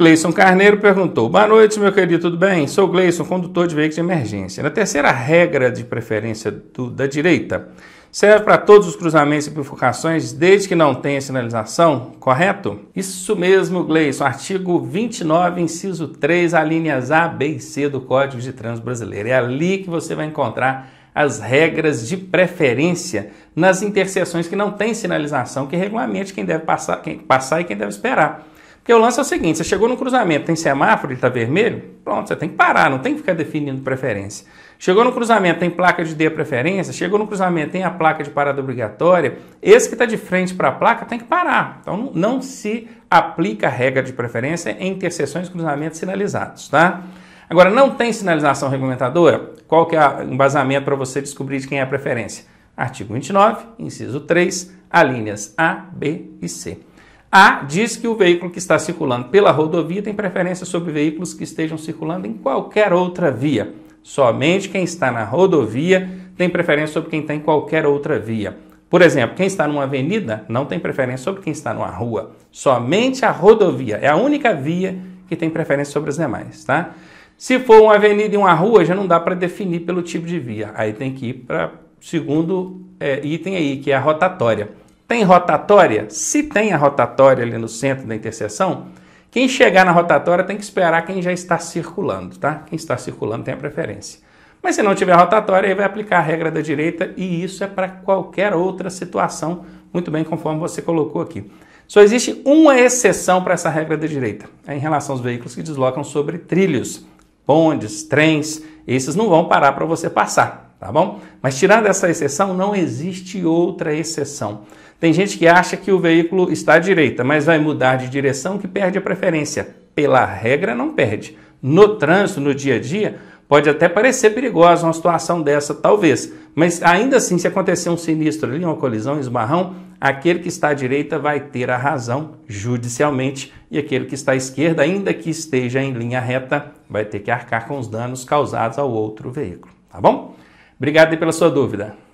Gleison Carneiro perguntou: Boa noite, meu querido, tudo bem? Sou Gleison, condutor de veículos de emergência. Na terceira regra de preferência do, da direita, serve para todos os cruzamentos e bifurcações, desde que não tenha sinalização, correto? Isso mesmo, Gleison. Artigo 29, inciso 3, alíneas A, B e C do Código de Trânsito Brasileiro. É ali que você vai encontrar as regras de preferência nas interseções que não têm sinalização, que regulamente quem deve passar, quem passar e quem deve esperar. Porque o lance é o seguinte: você chegou no cruzamento, tem semáforo, ele está vermelho, pronto, você tem que parar, não tem que ficar definindo preferência. Chegou no cruzamento, tem placa de D preferência, chegou no cruzamento, tem a placa de parada obrigatória. Esse que está de frente para a placa tem que parar. Então não se aplica a regra de preferência em interseções e cruzamentos sinalizados, tá? Agora, não tem sinalização regulamentadora? Qual que é o embasamento para você descobrir de quem é a preferência? Artigo 29, inciso 3, alíneas A, B e C. A diz que o veículo que está circulando pela rodovia tem preferência sobre veículos que estejam circulando em qualquer outra via. Somente quem está na rodovia tem preferência sobre quem está em qualquer outra via. Por exemplo, quem está numa avenida não tem preferência sobre quem está numa rua. Somente a rodovia é a única via que tem preferência sobre as demais, tá? Se for uma avenida e uma rua, já não dá para definir pelo tipo de via. Aí tem que ir para segundo é, item aí, que é a rotatória. Tem rotatória? Se tem a rotatória ali no centro da interseção, quem chegar na rotatória tem que esperar quem já está circulando, tá? Quem está circulando tem a preferência. Mas se não tiver rotatória, aí vai aplicar a regra da direita e isso é para qualquer outra situação, muito bem conforme você colocou aqui. Só existe uma exceção para essa regra da direita, é em relação aos veículos que deslocam sobre trilhos, bondes, trens, esses não vão parar para você passar tá bom? Mas tirando essa exceção, não existe outra exceção. Tem gente que acha que o veículo está à direita, mas vai mudar de direção que perde a preferência. Pela regra, não perde. No trânsito, no dia a dia, pode até parecer perigosa uma situação dessa, talvez. Mas ainda assim, se acontecer um sinistro ali, uma colisão, um esbarrão, aquele que está à direita vai ter a razão judicialmente e aquele que está à esquerda, ainda que esteja em linha reta, vai ter que arcar com os danos causados ao outro veículo. Tá bom? Obrigado pela sua dúvida.